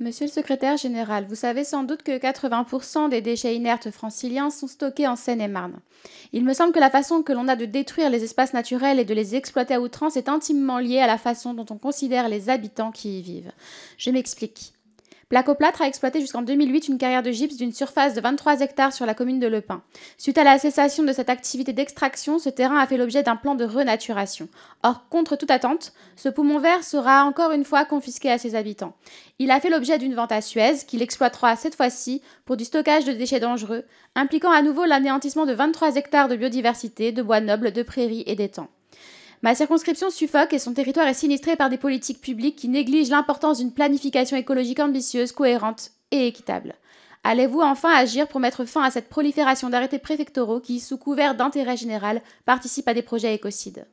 Monsieur le secrétaire général, vous savez sans doute que 80% des déchets inertes franciliens sont stockés en Seine-et-Marne. Il me semble que la façon que l'on a de détruire les espaces naturels et de les exploiter à outrance est intimement liée à la façon dont on considère les habitants qui y vivent. Je m'explique. Placoplâtre a exploité jusqu'en 2008 une carrière de gypse d'une surface de 23 hectares sur la commune de Lepin. Suite à la cessation de cette activité d'extraction, ce terrain a fait l'objet d'un plan de renaturation. Or, contre toute attente, ce poumon vert sera encore une fois confisqué à ses habitants. Il a fait l'objet d'une vente à Suez, qu'il exploitera cette fois-ci pour du stockage de déchets dangereux, impliquant à nouveau l'anéantissement de 23 hectares de biodiversité, de bois nobles, de prairies et d'étangs. Ma circonscription suffoque et son territoire est sinistré par des politiques publiques qui négligent l'importance d'une planification écologique ambitieuse, cohérente et équitable. Allez-vous enfin agir pour mettre fin à cette prolifération d'arrêtés préfectoraux qui, sous couvert d'intérêt général, participent à des projets écocides